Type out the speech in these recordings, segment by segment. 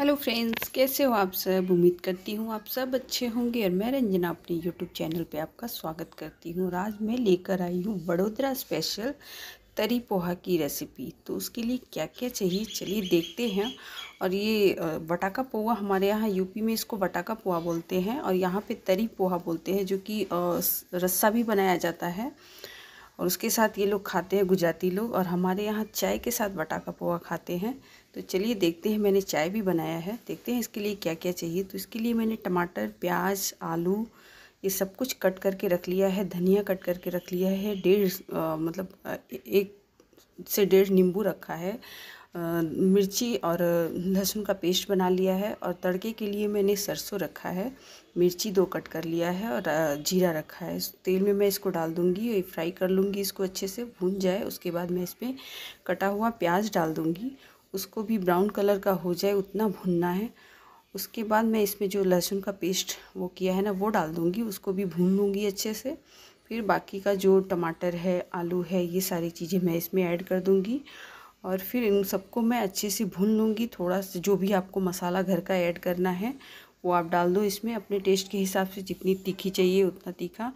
hello friends कैसे हो आप सब उम्मीद करती हूँ आप सब अच्छे होंगे और मैं रंजना अपने यूट्यूब चैनल पे आपका स्वागत करती हूँ और आज मैं लेकर आई हूँ बड़ोदरा स्पेशल तरी पोहा की रेसिपी तो उसके लिए क्या क्या चाहिए चलिए देखते हैं और ये बटाका पोहा हमारे यहाँ यूपी में इसको बटाका पोहा बोलते हैं और यहाँ पर तरी पोहा बोलते हैं जो कि रस्सा भी बनाया जाता है और उसके साथ ये लोग खाते हैं गुजराती लोग और हमारे यहाँ चाय के साथ बटाखा पोहा खाते हैं तो चलिए देखते हैं मैंने चाय भी बनाया है देखते हैं इसके लिए क्या क्या चाहिए तो इसके लिए मैंने टमाटर प्याज आलू ये सब कुछ कट करके रख लिया है धनिया कट करके रख लिया है डेढ़ मतलब एक से डेढ़ नींबू रखा है मिर्ची और लहसुन का पेस्ट बना लिया है और तड़के के लिए मैंने सरसों रखा है मिर्ची दो कट कर लिया है और जीरा रखा है तेल में मैं इसको डाल दूंगी फ्राई कर लूँगी इसको अच्छे से भून जाए उसके बाद मैं इसमें कटा हुआ प्याज डाल दूंगी उसको भी ब्राउन कलर का हो जाए उतना भुनना है उसके बाद मैं इसमें जो लहसुन का पेस्ट वो किया है ना वो डाल दूँगी उसको भी भून लूँगी अच्छे से फिर बाकी का जो टमाटर है आलू है ये सारी चीज़ें मैं इसमें ऐड कर दूँगी और फिर इन सबको मैं अच्छे से भून लूँगी थोड़ा सा जो भी आपको मसाला घर का ऐड करना है वो आप डाल दो इसमें अपने टेस्ट के हिसाब से जितनी तीखी चाहिए उतना तीखा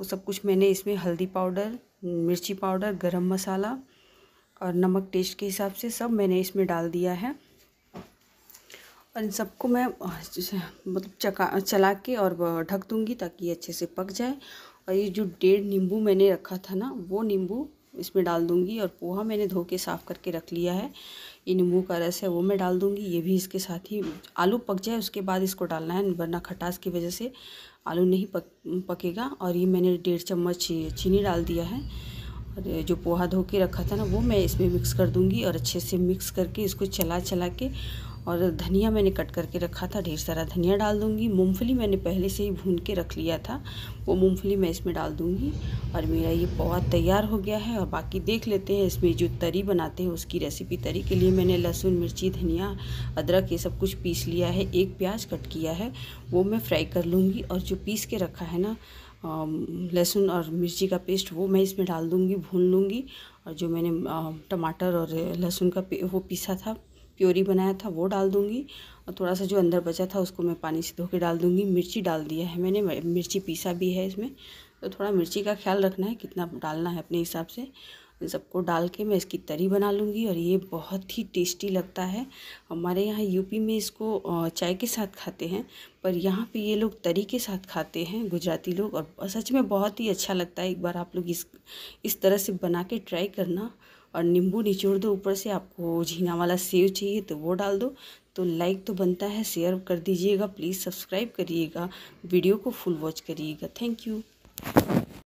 वो सब कुछ मैंने इसमें हल्दी पाउडर मिर्ची पाउडर गरम मसाला और नमक टेस्ट के हिसाब से सब मैंने इसमें डाल दिया है और इन सबको मैं मतलब चका चला के और ढक दूँगी ताकि अच्छे से पक जाए और ये जो डेढ़ नींबू मैंने रखा था ना वो नींबू इसमें डाल दूँगी और पोहा मैंने धो के साफ़ करके रख लिया है ये नींबू का रस है वो मैं डाल दूंगी ये भी इसके साथ ही आलू पक जाए उसके बाद इसको डालना है वरना खटास की वजह से आलू नहीं पक पकेगा और ये मैंने डेढ़ चम्मच चीनी डाल दिया है और जो पोहा धो के रखा था ना वो मैं इसमें मिक्स कर दूँगी और अच्छे से मिक्स करके इसको चला चला के और धनिया मैंने कट करके रखा था ढेर सारा धनिया डाल दूँगी मूँगफली मैंने पहले से ही भून के रख लिया था वो मूँगफली मैं इसमें डाल दूँगी और मेरा ये पोहा तैयार हो गया है और बाकी देख लेते हैं इसमें जो तरी बनाते हैं उसकी रेसिपी तरी के लिए मैंने लहसुन मिर्ची धनिया अदरक ये सब कुछ पीस लिया है एक प्याज कट किया है वो मैं फ्राई कर लूँगी और जो पीस के रखा है ना लहसुन और मिर्ची का पेस्ट वो मैं इसमें डाल दूँगी भून लूँगी और जो मैंने टमाटर और लहसुन का वो पीसा था प्योरी बनाया था वो डाल दूँगी और थोड़ा सा जो अंदर बचा था उसको मैं पानी से धो के डाल दूँगी मिर्ची डाल दिया है मैंने मिर्ची पीसा भी है इसमें तो थोड़ा मिर्ची का ख्याल रखना है कितना डालना है अपने हिसाब से इन सबको डाल के मैं इसकी तरी बना लूँगी और ये बहुत ही टेस्टी लगता है हमारे यहाँ यूपी में इसको चाय के साथ खाते हैं पर यहाँ पे ये लोग तरी के साथ खाते हैं गुजराती लोग और सच में बहुत ही अच्छा लगता है एक बार आप लोग इस इस तरह से बना के ट्राई करना और नींबू निचोड़ दो ऊपर से आपको झीना वाला सेव चाहिए तो वो डाल दो तो लाइक तो बनता है शेयर कर दीजिएगा प्लीज़ सब्सक्राइब करिएगा वीडियो को फुल वॉच करिएगा थैंक यू